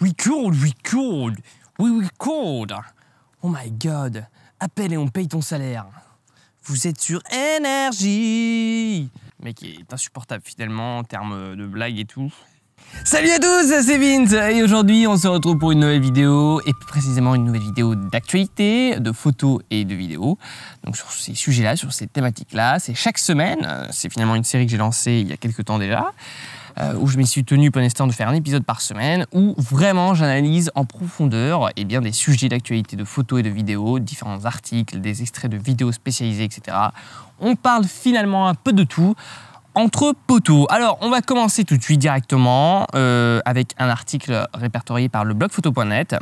We record. We record. Oh my god. Appelle et on paye ton salaire. Vous êtes sur énergie. Mec est insupportable finalement en termes de blagues et tout. Salut à tous, c'est Vince et aujourd'hui on se retrouve pour une nouvelle vidéo et plus précisément une nouvelle vidéo d'actualité, de photos et de vidéos. Donc sur ces sujets-là, sur ces thématiques-là, c'est chaque semaine. C'est finalement une série que j'ai lancée il y a quelques temps déjà. Euh, où je m'y suis tenu pour l'instant de faire un épisode par semaine, où vraiment j'analyse en profondeur eh bien, des sujets d'actualité de photos et de vidéos, différents articles, des extraits de vidéos spécialisées, etc. On parle finalement un peu de tout entre poteaux. Alors, on va commencer tout de suite directement euh, avec un article répertorié par le blog photo.net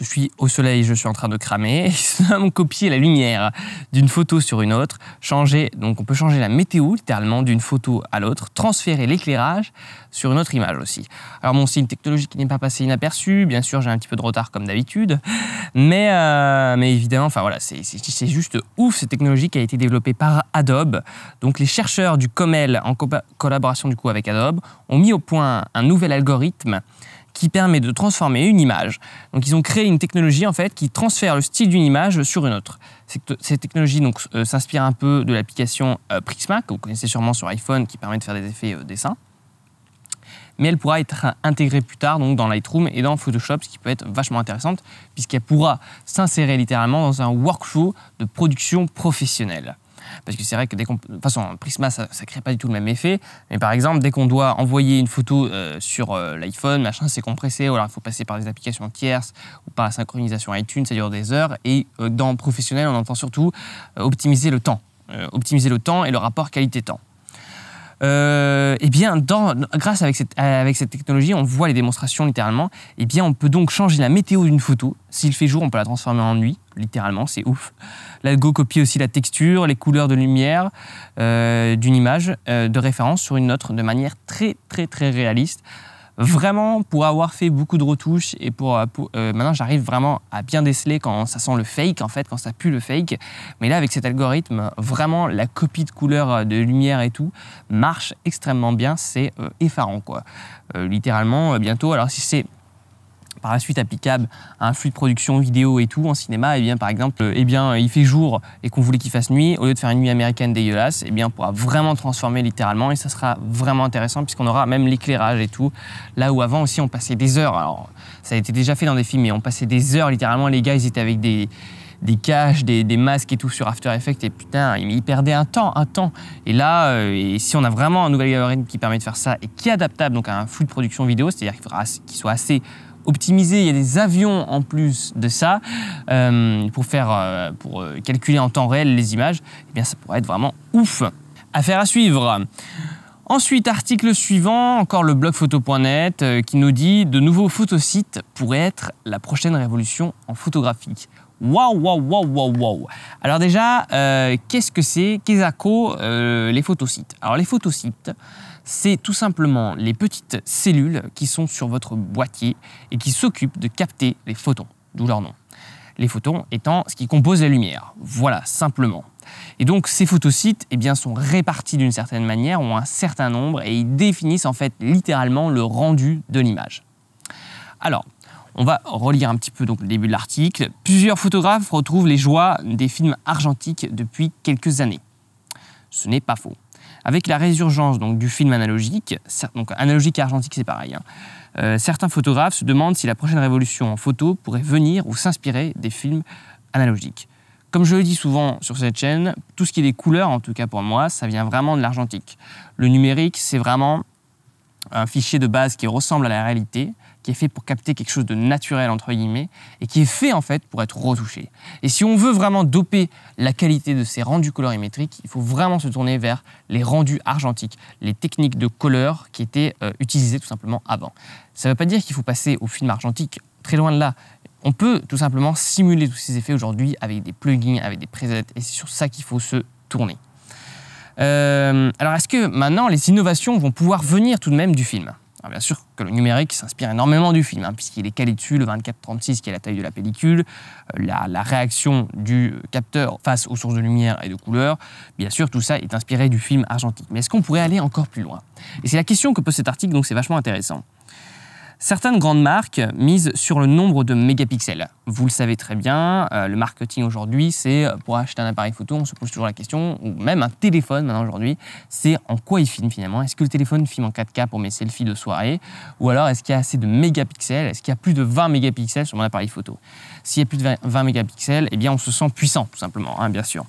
je suis au soleil, je suis en train de cramer. ont copier la lumière d'une photo sur une autre, changer, donc on peut changer la météo littéralement d'une photo à l'autre, transférer l'éclairage sur une autre image aussi. Alors bon, c'est une technologie qui n'est pas passée inaperçue, bien sûr j'ai un petit peu de retard comme d'habitude, mais, euh, mais évidemment, enfin voilà, c'est juste ouf cette technologie qui a été développée par Adobe. Donc les chercheurs du COMEL, en collaboration du coup avec Adobe, ont mis au point un nouvel algorithme qui permet de transformer une image. Donc ils ont créé une technologie en fait qui transfère le style d'une image sur une autre. Cette technologie donc euh, s'inspire un peu de l'application euh, que vous connaissez sûrement sur iPhone qui permet de faire des effets euh, dessin. Mais elle pourra être intégrée plus tard donc dans Lightroom et dans Photoshop, ce qui peut être vachement intéressant, puisqu'elle pourra s'insérer littéralement dans un workflow de production professionnelle parce que c'est vrai que dès De toute façon, Prisma, ça ne crée pas du tout le même effet, mais par exemple, dès qu'on doit envoyer une photo euh, sur euh, l'iPhone, machin, c'est compressé, ou alors il faut passer par des applications tierces, ou par la synchronisation iTunes, ça dure des heures, et euh, dans professionnel, on entend surtout optimiser le temps, optimiser le temps et le rapport qualité-temps. Euh, eh bien, grâce avec cette, avec cette technologie, on voit les démonstrations littéralement. Eh bien, on peut donc changer la météo d'une photo. S'il fait jour, on peut la transformer en nuit, littéralement, c'est ouf. L'algo copie aussi la texture, les couleurs de lumière euh, d'une image euh, de référence sur une autre de manière très, très, très réaliste vraiment pour avoir fait beaucoup de retouches et pour, euh, euh, maintenant j'arrive vraiment à bien déceler quand ça sent le fake en fait quand ça pue le fake mais là avec cet algorithme vraiment la copie de couleur euh, de lumière et tout marche extrêmement bien c'est effarant quoi littéralement bientôt alors si c'est par la suite applicable à un flux de production vidéo et tout en cinéma, et eh bien par exemple, et eh bien il fait jour et qu'on voulait qu'il fasse nuit, au lieu de faire une nuit américaine dégueulasse, et eh bien on pourra vraiment transformer littéralement et ça sera vraiment intéressant puisqu'on aura même l'éclairage et tout. Là où avant aussi on passait des heures, alors ça a été déjà fait dans des films, mais on passait des heures littéralement, les gars ils étaient avec des des caches, des, masques et tout sur After Effects. Et putain, ils perdaient un temps, un temps. Et là, euh, si on a vraiment un nouvel algorithme qui permet de faire ça et qui est adaptable donc à un flux de production vidéo, c'est-à-dire qu'il faudra qu'il soit assez optimisé. Il y a des avions en plus de ça euh, pour faire, euh, pour euh, calculer en temps réel les images. Eh bien, ça pourrait être vraiment ouf. Affaire à suivre. Ensuite, article suivant, encore le blog photo.net qui nous dit de nouveaux photosites pourraient être la prochaine révolution en photographie. Waouh, waouh, waouh, waouh, waouh. Alors déjà, qu'est-ce que c'est Qu'est-ce que les photosites Alors les photosites, c'est tout simplement les petites cellules qui sont sur votre boîtier et qui s'occupent de capter les photons, d'où leur nom. Les photons étant ce qui compose la lumière. Voilà, simplement. Et donc ces photocytes eh bien, sont répartis d'une certaine manière, ont un certain nombre, et ils définissent en fait littéralement le rendu de l'image. Alors, on va relire un petit peu donc, le début de l'article. Plusieurs photographes retrouvent les joies des films argentiques depuis quelques années. Ce n'est pas faux avec la résurgence donc, du film analogique, donc analogique argentique c'est pareil, hein. euh, certains photographes se demandent si la prochaine révolution en photo pourrait venir ou s'inspirer des films analogiques. Comme je le dis souvent sur cette chaîne, tout ce qui est des couleurs, en tout cas pour moi, ça vient vraiment de l'argentique. Le numérique, c'est vraiment un fichier de base qui ressemble à la réalité, qui est fait pour capter quelque chose de naturel, entre guillemets, et qui est fait en fait pour être retouché. Et si on veut vraiment doper la qualité de ces rendus colorimétriques, il faut vraiment se tourner vers les rendus argentiques, les techniques de couleur qui étaient euh, utilisées tout simplement avant. Ça ne veut pas dire qu'il faut passer au film argentique, très loin de là. On peut tout simplement simuler tous ces effets aujourd'hui avec des plugins, avec des presets, et c'est sur ça qu'il faut se tourner. Euh, alors est-ce que maintenant les innovations vont pouvoir venir tout de même du film Hein, bien sûr que le numérique s'inspire énormément du film, hein, puisqu'il est calé dessus, le 24-36 qui est la taille de la pellicule, euh, la, réaction du euh, capteur face aux sources de lumière et de couleurs, bien sûr tout ça est inspiré du film argentique. Mais est-ce qu'on pourrait aller encore plus loin Et c'est la question que pose cet article, donc c'est vachement intéressant. Certaines grandes marques misent sur le nombre de mégapixels. Vous le savez très bien, euh, le marketing aujourd'hui, c'est euh, pour acheter un appareil photo, on se pose toujours la question, ou même un téléphone maintenant aujourd'hui, c'est en quoi il filme finalement Est-ce que le téléphone filme en 4K pour mes selfies de soirée Ou alors est-ce qu'il y a assez de mégapixels Est-ce qu'il y a plus de 20 mégapixels sur mon appareil photo s'il y a plus de 20 mégapixels, eh bien on se sent puissant, tout simplement, hein, bien sûr.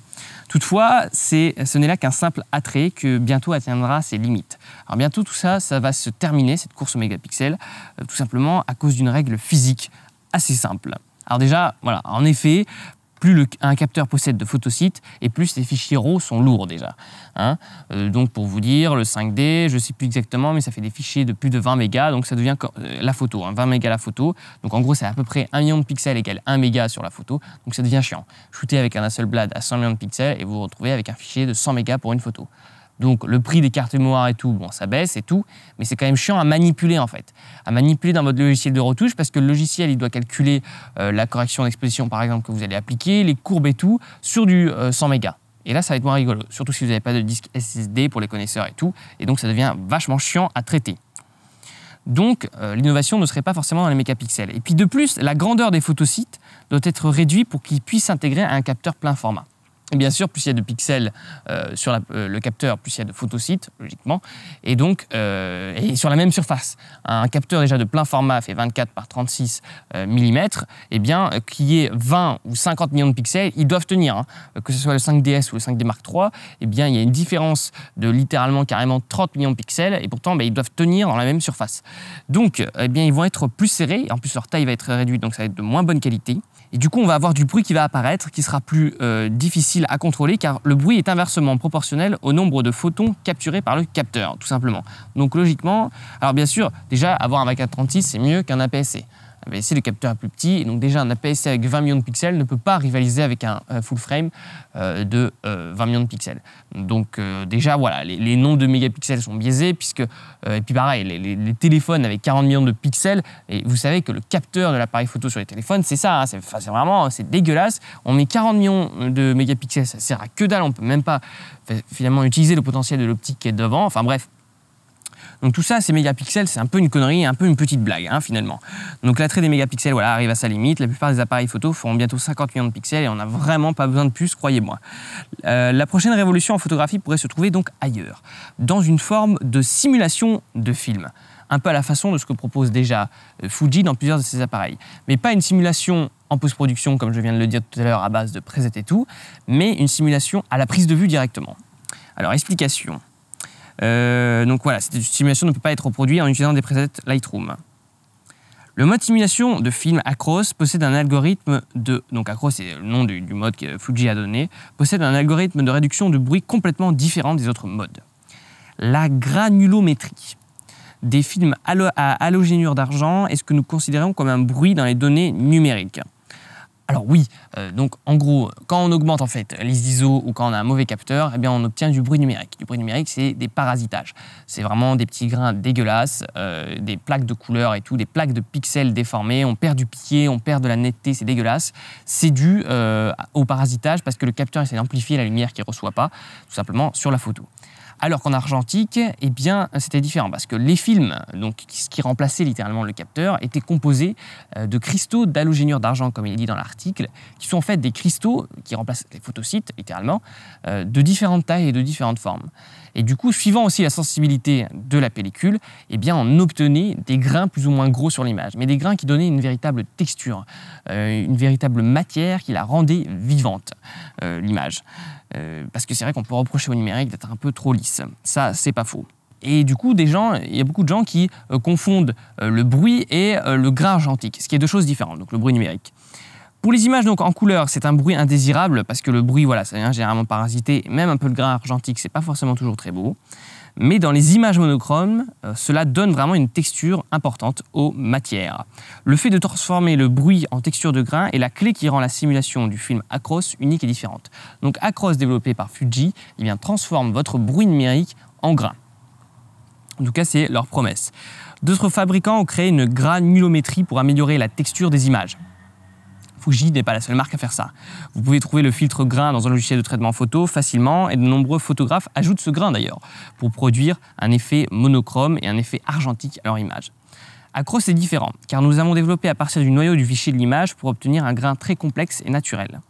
Toutefois, ce n'est là qu'un simple attrait que bientôt atteindra ses limites. Alors bientôt tout ça, ça va se terminer, cette course aux mégapixels, euh, tout simplement à cause d'une règle physique assez simple. Alors déjà, voilà, en effet, plus un capteur possède de photosites et plus les fichiers RAW sont lourds déjà. Hein. Euh, donc pour vous dire, le 5D, je ne sais plus exactement, mais ça fait des fichiers de plus de 20 mégas, donc ça devient euh, la photo, 20 hein, mégas la photo. Donc en gros, c'est à peu près 1 million de pixels égale 1 mégas sur la photo, donc ça devient chiant. Shooter avec un seul blade à 100 millions de pixels et vous vous retrouvez avec un fichier de 100 mégas pour une photo. Donc le prix des cartes mémoire et tout, bon, ça baisse et tout, mais c'est quand même chiant à manipuler en fait, à manipuler dans votre logiciel de retouche parce que le logiciel il doit calculer euh, la correction d'exposition par exemple que vous allez appliquer, les courbes et tout sur du 100 euh, mégas. Et là, ça va être moins rigolo, surtout si vous n'avez pas de disque SSD pour les connaisseurs et tout, et donc ça devient vachement chiant à traiter. Donc euh, l'innovation ne serait pas forcément dans les mégapixels. Et puis de plus, la grandeur des photosites doit être réduite pour qu'ils puissent s'intégrer à un capteur plein format bien sûr, plus il y a de pixels euh, sur euh, le capteur, plus il y a de photosites, logiquement. Et donc, euh, sur la même surface, un capteur déjà de plein format fait 24 par 36 mm, et bien, qu'il y ait 20 ou 50 millions de pixels, ils doivent tenir. Hein. Que ce soit le 5DS ou le 5D Mark III, et bien, il y a une différence de littéralement carrément 30 millions de pixels, et pourtant, ben, ils doivent tenir dans la même surface. Donc, eh bien, ils vont être plus serrés, en plus, leur taille va être réduite, donc ça va être de moins bonne qualité. Et du coup, on va avoir du bruit qui va apparaître, qui sera plus difficile à contrôler car le bruit est inversement proportionnel au nombre de photons capturés par le capteur, tout simplement. Donc logiquement, alors bien sûr, déjà avoir un VAC-36 c'est mieux qu'un APS-C. Ah ben, c'est le capteur est plus petit. Et donc déjà, un APS-C avec 20 millions de pixels ne peut pas rivaliser avec un euh, full frame euh, de 20 euh, millions de pixels. Donc déjà, voilà, les, noms de mégapixels sont biaisés, puisque, et puis pareil, les, téléphones avec 40 millions de pixels, et vous savez que le capteur de l'appareil photo sur les téléphones, c'est ça, hein, c'est vraiment, c'est dégueulasse. On met 40 millions de mégapixels, ça sert à que dalle, on ne peut même pas finalement utiliser le potentiel de l'optique qui est devant. Enfin bref, donc tout ça, ces mégapixels, c'est un peu une connerie, un peu une petite blague hein, finalement. Donc l'attrait des mégapixels voilà, arrive à sa limite. La plupart des appareils photo feront bientôt 50 millions de pixels et on n'a vraiment pas besoin de plus, croyez-moi. Euh, la prochaine révolution en photographie pourrait se trouver donc ailleurs, dans une forme de simulation de film un peu à la façon de ce que propose déjà euh, Fuji dans plusieurs de ses appareils. Mais pas une simulation en post-production, comme je viens de le dire tout à l'heure, à base de presets et tout, mais une simulation à la prise de vue directement. Alors, explication. Euh, donc voilà, cette simulation ne peut pas être reproduite en utilisant des presets Lightroom. Le mode simulation de film Acros possède un algorithme de... Donc Acros, c'est le nom du, du, mode que Fuji a donné, possède un algorithme de réduction de bruit complètement différent des autres modes. La granulométrie des films à halogénure d'argent est ce que nous considérons comme un bruit dans les données numériques. Alors oui, euh, donc en gros, quand on augmente en fait les ISO ou quand on a un mauvais capteur, eh bien on obtient du bruit numérique. Du bruit numérique, c'est des parasitages. C'est vraiment des petits grains dégueulasses, euh, des plaques de couleurs et tout, des plaques de pixels déformés. On perd du pied, on perd de la netteté, c'est dégueulasse. C'est dû euh, au parasitage parce que le capteur essaie d'amplifier la lumière qu'il ne reçoit pas, tout simplement sur la photo. Alors qu'en argentique, eh bien, c'était différent parce que les films, donc ce qui remplaçait littéralement le capteur, étaient composés euh, de cristaux d'halogénure d'argent, comme il est dit dans l'article, qui sont en fait des cristaux qui remplacent les photocytes littéralement, euh, de différentes tailles et de différentes formes. Et du coup, suivant aussi la sensibilité de la pellicule, eh bien, on obtenait des grains plus ou moins gros sur l'image, mais des grains qui donnaient une véritable texture, euh, une véritable matière qui la rendait vivante, euh, l'image. Euh, parce que c'est vrai qu'on peut reprocher au numérique d'être un peu trop lisse. Ça, c'est pas faux. Et du coup, des gens, il y a beaucoup de gens qui confondent le bruit et le grain argentique, ce qui est deux choses différentes, donc le bruit numérique. Pour les images donc en couleur, c'est un bruit indésirable parce que le bruit, voilà, ça vient généralement parasité, même un peu le grain argentique, c'est pas forcément toujours très beau. Mais dans les images monochromes, euh, cela donne vraiment une texture importante aux matières. Le fait de transformer le bruit en texture de grain est la clé qui rend la simulation du film Acros unique et différente. Donc Acros développé par Fuji, eh transforme votre bruit numérique en grain. En tout cas, c'est leur promesse. D'autres fabricants ont créé une granulométrie pour améliorer la texture des images. Fuji n'est pas la seule marque à faire ça. Vous pouvez trouver le filtre grain dans un logiciel de traitement photo facilement et de nombreux photographes ajoutent ce grain d'ailleurs pour produire un effet monochrome et un effet argentique à leur image. Acro, c'est différent, car nous avons développé à partir du noyau du fichier de l'image pour obtenir un grain très complexe et naturel.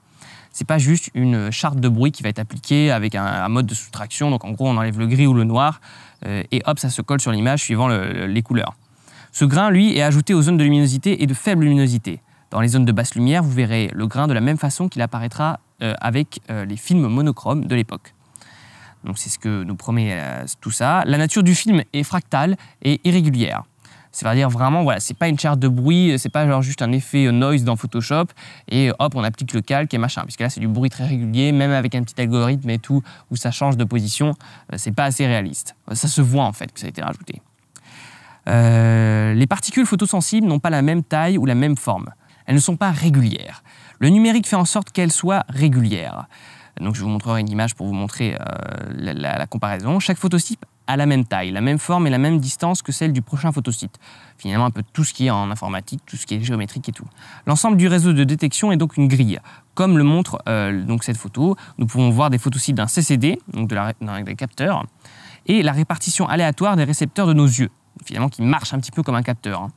C'est pas juste une charte de bruit qui va être appliquée avec un, mode de soustraction, donc en gros on enlève le gris ou le noir, euh, et hop, ça se colle sur l'image suivant les couleurs. Ce grain, lui, est ajouté aux zones de luminosité et de faible luminosité. Dans les zones de basse lumière, vous verrez le grain de la même façon qu'il apparaîtra euh, avec euh, les films monochromes de l'époque. Donc c'est ce que nous promet euh, tout ça. La nature du film est fractale et irrégulière. C'est-à-dire vraiment, voilà, c'est pas une charte de bruit, c'est pas genre juste un effet noise dans Photoshop et hop, on applique le calque et machin. Puisque là, c'est du bruit très régulier, même avec un petit algorithme et tout, où ça change de position, c'est pas assez réaliste. Ça se voit en fait que ça a été rajouté. les particules photosensibles n'ont pas la même taille ou la même forme elles ne sont pas régulières. Le numérique fait en sorte qu'elles soient régulières. Donc je vous montrerai une image pour vous montrer euh, la, comparaison. Chaque phototype a la même taille, la même forme et la même distance que celle du prochain photocyte. Finalement, un peu tout ce qui est en informatique, tout ce qui est géométrique et tout. L'ensemble du réseau de détection est donc une grille. Comme le montre euh, donc cette photo, nous pouvons voir des photocytes d'un CCD, donc de la, des capteurs, et la répartition aléatoire des récepteurs de nos yeux finalement qui marche un petit peu comme un capteur. Hein.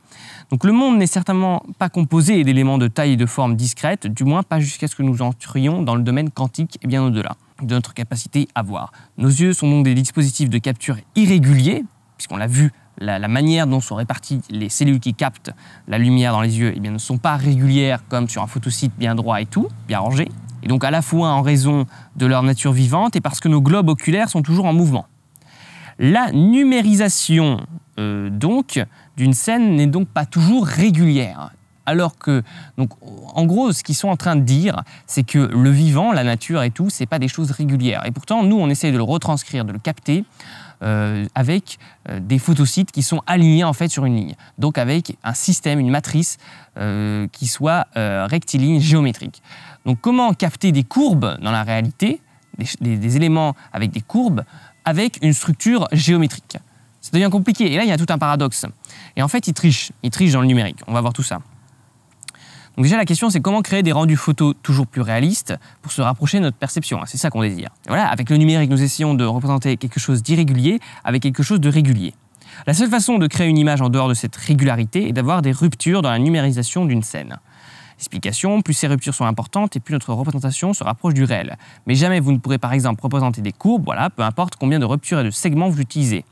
Donc le monde n'est certainement pas composé d'éléments de taille et de forme discrètes, du moins pas jusqu'à ce que nous entrions dans le domaine quantique et bien au-delà de notre capacité à voir. Nos yeux sont donc des dispositifs de capture irréguliers, puisqu'on l'a vu, la, manière dont sont réparties les cellules qui captent la lumière dans les yeux eh bien, ne sont pas régulières comme sur un photosite bien droit et tout, bien rangé. Et donc à la fois en raison de leur nature vivante et parce que nos globes oculaires sont toujours en mouvement. La numérisation euh, donc d'une scène n'est donc pas toujours régulière. Alors que, donc, en gros, ce qu'ils sont en train de dire, c'est que le vivant, la nature et tout, c'est pas des choses régulières. Et pourtant, nous, on essaie de le retranscrire, de le capter euh, avec euh, des photosites qui sont alignés en fait sur une ligne. Donc avec un système, une matrice qui soit rectiligne, géométrique. Donc comment capter des courbes dans la réalité, des éléments avec des courbes, avec une structure géométrique ça devient compliqué. Et là, il y a tout un paradoxe. Et en fait, il triche. Il triche dans le numérique. On va voir tout ça. Donc déjà, la question, c'est comment créer des rendus photos toujours plus réalistes pour se rapprocher de notre perception. C'est ça qu'on désire. Et voilà, avec le numérique, nous essayons de représenter quelque chose d'irrégulier avec quelque chose de régulier. La seule façon de créer une image en dehors de cette régularité est d'avoir des ruptures dans la numérisation d'une scène. Explication, plus ces ruptures sont importantes et plus notre représentation se rapproche du réel. Mais jamais vous ne pourrez par exemple représenter des courbes, voilà, peu importe combien de ruptures et de segments vous utilisez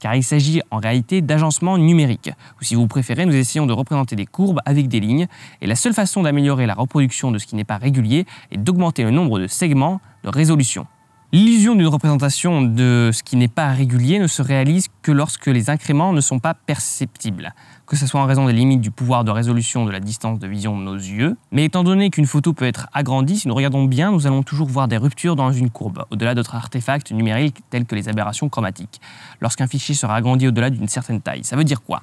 car il s'agit en réalité d'agencement numérique, ou si vous préférez, nous essayons de représenter des courbes avec des lignes, et la seule façon d'améliorer la reproduction de ce qui n'est pas régulier est d'augmenter le nombre de segments de résolution. L'illusion d'une représentation de ce qui n'est pas régulier ne se réalise que lorsque les incréments ne sont pas perceptibles que ce soit en raison des limites du pouvoir de résolution de la distance de vision de nos yeux. Mais étant donné qu'une photo peut être agrandie, si nous regardons bien, nous allons toujours voir des ruptures dans une courbe, au-delà d'autres artefacts numériques tels que les aberrations chromatiques, lorsqu'un fichier sera agrandi au-delà d'une certaine taille. Ça veut dire quoi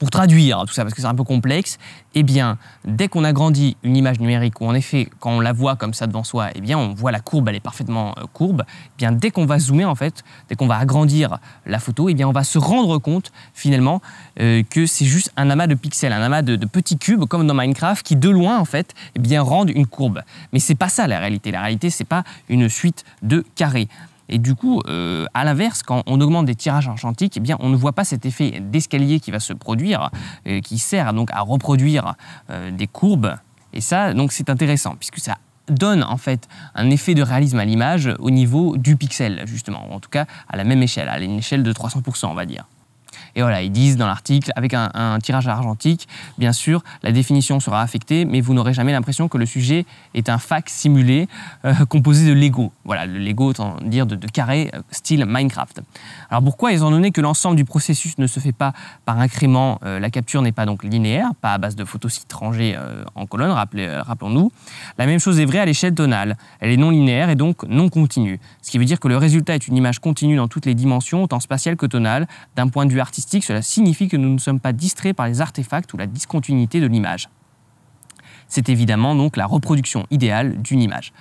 pour traduire tout ça, parce que c'est un peu complexe, eh bien, dès qu'on agrandit une image numérique, ou en effet, quand on la voit comme ça devant soi, eh bien, on voit la courbe, elle est parfaitement euh, courbe, eh bien, dès qu'on va zoomer, en fait, dès qu'on va agrandir la photo, eh bien, on va se rendre compte, finalement, euh, que c'est juste un amas de pixels, un amas de, petits cubes, comme dans Minecraft, qui, de loin, en fait, eh bien, rendent une courbe. Mais c'est pas ça, la réalité. La réalité, c'est pas une suite de carrés. Et du coup, euh, à l'inverse, quand on augmente des tirages argentiques, chantique, eh bien, on ne voit pas cet effet d'escalier qui va se produire, euh, qui sert donc à reproduire euh, des courbes. Et ça, donc, c'est intéressant, puisque ça donne en fait un effet de réalisme à l'image au niveau du pixel, justement, ou en tout cas à la même échelle, à une échelle de 300%, on va dire. Et voilà, ils disent dans l'article, avec un, tirage argentique, bien sûr, la définition sera affectée, mais vous n'aurez jamais l'impression que le sujet est un fac simulé euh, composé de Lego. Voilà, le Lego, autant dire de, carré, euh, style Minecraft. Alors pourquoi, ils ont donné que l'ensemble du processus ne se fait pas par incrément, euh, la capture n'est pas donc linéaire, pas à base de photos étrangers en colonne, rappelons-nous. La même chose est vraie à l'échelle tonale. Elle est non linéaire et donc non continue. Ce qui veut dire que le résultat est une image continue dans toutes les dimensions, autant spatiale que tonale, d'un point de vue artistique cela signifie que nous ne sommes pas distraits par les artefacts ou la discontinuité de l'image. C'est évidemment donc la reproduction idéale d'une image.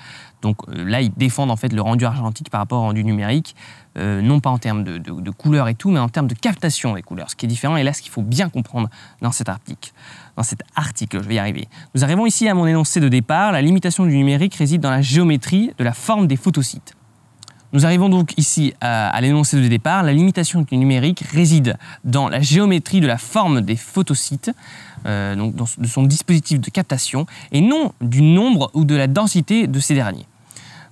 Donc euh, là, ils défendent en fait le rendu argentique par rapport au rendu numérique, euh, non pas en termes de, couleurs et tout, mais en termes de captation des couleurs, ce qui est différent et là ce qu'il faut bien comprendre dans cet article. Dans cet article, je vais y arriver. Nous arrivons ici à mon énoncé de départ, la limitation du numérique réside dans la géométrie de la forme des photosites. Nous arrivons donc ici à, l'énoncé de départ. La limitation du numérique réside dans la géométrie de la forme des photosites, euh, donc de son dispositif de captation, et non du nombre ou de la densité de ces derniers.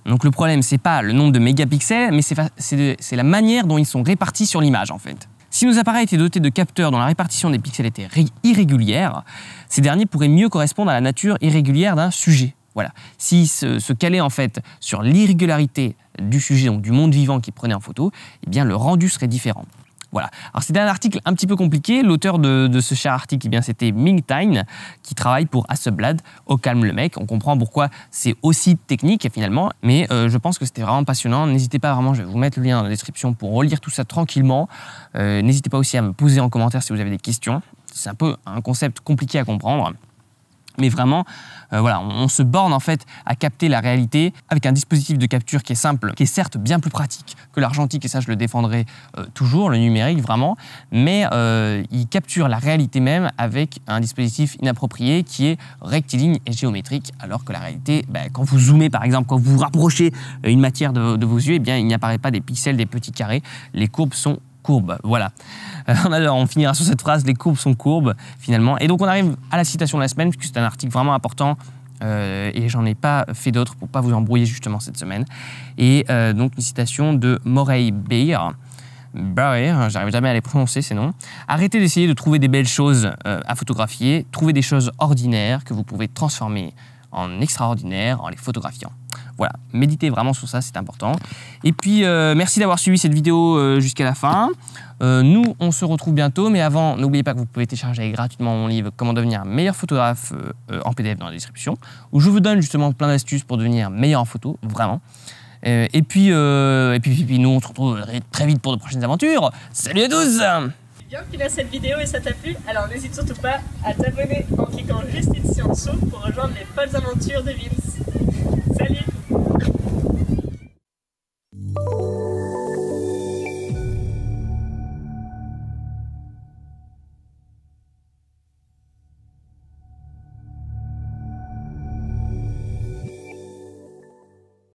Donc le problème, c'est pas le nombre de mégapixels, mais c'est la manière dont ils sont répartis sur l'image en fait. Si nos appareils étaient dotés de capteurs dont la répartition des pixels était irrégulière, ces derniers pourraient mieux correspondre à la nature irrégulière d'un sujet. Voilà. Si se, se calait en fait sur l'irrégularité du sujet, donc du monde vivant qu'il prenait en photo, eh bien le rendu serait différent. Voilà. Alors c'était un article un petit peu compliqué. L'auteur de, ce cher article, eh bien c'était Ming Tine, qui travaille pour Hasselblad. Au calme le mec. On comprend pourquoi c'est aussi technique finalement, mais euh, je pense que c'était vraiment passionnant. N'hésitez pas vraiment, je vais vous mettre le lien dans la description pour relire tout ça tranquillement. Euh, n'hésitez pas aussi à me poser en commentaire si vous avez des questions. C'est un peu un concept compliqué à comprendre. Mais vraiment, euh, voilà, on, se borne en fait à capter la réalité avec un dispositif de capture qui est simple, qui est certes bien plus pratique que l'argentique, et ça je le défendrai euh, toujours, le numérique vraiment, mais euh, il capture la réalité même avec un dispositif inapproprié qui est rectiligne et géométrique, alors que la réalité, ben, quand vous zoomez par exemple, quand vous rapprochez une matière de, vos yeux, eh bien il n'y apparaît pas des pixels, des petits carrés, les courbes sont voilà. Euh, on, finira sur cette phrase, les courbes sont courbes, finalement. Et donc on arrive à la citation de la semaine, puisque c'est un article vraiment important. Euh, et j'en ai pas fait d'autres pour pas vous embrouiller justement cette semaine. Et euh, donc une citation de Morey Beyer, hein, j'arrive jamais à les prononcer ces noms. Arrêtez d'essayer de trouver des belles choses à photographier, trouvez des choses ordinaires que vous pouvez transformer en extraordinaires en les photographiant. Voilà, méditez vraiment sur ça, c'est important. Et puis, euh, merci d'avoir suivi cette vidéo euh, jusqu'à la fin. Euh, nous, on se retrouve bientôt, mais avant, n'oubliez pas que vous pouvez télécharger gratuitement mon livre Comment devenir meilleur photographe en PDF dans la description, où je vous donne justement plein d'astuces pour devenir meilleur en photo, vraiment. et, puis, et puis, puis, nous, on se retrouve très vite pour de prochaines aventures. Salut à tous Bien cette vidéo et ça t'a plu, alors n'hésite surtout pas à t'abonner en cliquant juste ici en dessous pour rejoindre les folles aventures de Vince. Salut